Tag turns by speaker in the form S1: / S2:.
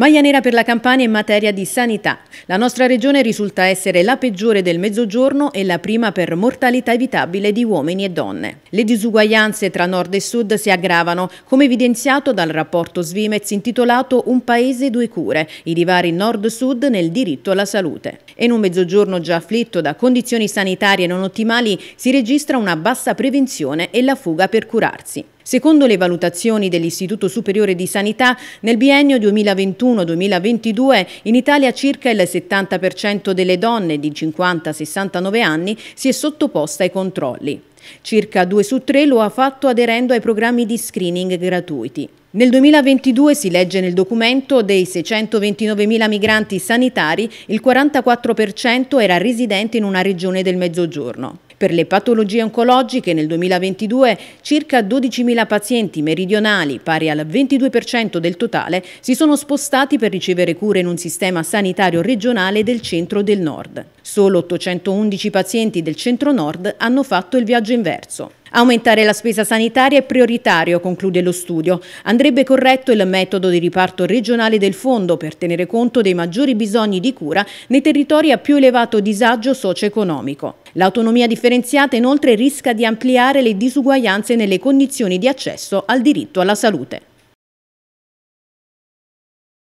S1: Maglia nera per la Campania in materia di sanità. La nostra regione risulta essere la peggiore del mezzogiorno e la prima per mortalità evitabile di uomini e donne. Le disuguaglianze tra nord e sud si aggravano, come evidenziato dal rapporto Svimez intitolato Un paese due cure, i divari nord-sud nel diritto alla salute. In un mezzogiorno già afflitto da condizioni sanitarie non ottimali si registra una bassa prevenzione e la fuga per curarsi. Secondo le valutazioni dell'Istituto Superiore di Sanità, nel biennio 2021-2022 in Italia circa il 70% delle donne di 50-69 anni si è sottoposta ai controlli. Circa 2 su 3 lo ha fatto aderendo ai programmi di screening gratuiti. Nel 2022 si legge nel documento dei 629.000 migranti sanitari il 44% era residente in una regione del Mezzogiorno. Per le patologie oncologiche nel 2022 circa 12.000 pazienti meridionali, pari al 22% del totale, si sono spostati per ricevere cure in un sistema sanitario regionale del centro del nord. Solo 811 pazienti del centro-nord hanno fatto il viaggio inverso. Aumentare la spesa sanitaria è prioritario, conclude lo studio. Andrebbe corretto il metodo di riparto regionale del fondo per tenere conto dei maggiori bisogni di cura nei territori a più elevato disagio socio-economico. L'autonomia differenziata inoltre rischia di ampliare le disuguaglianze nelle condizioni di accesso al diritto alla salute.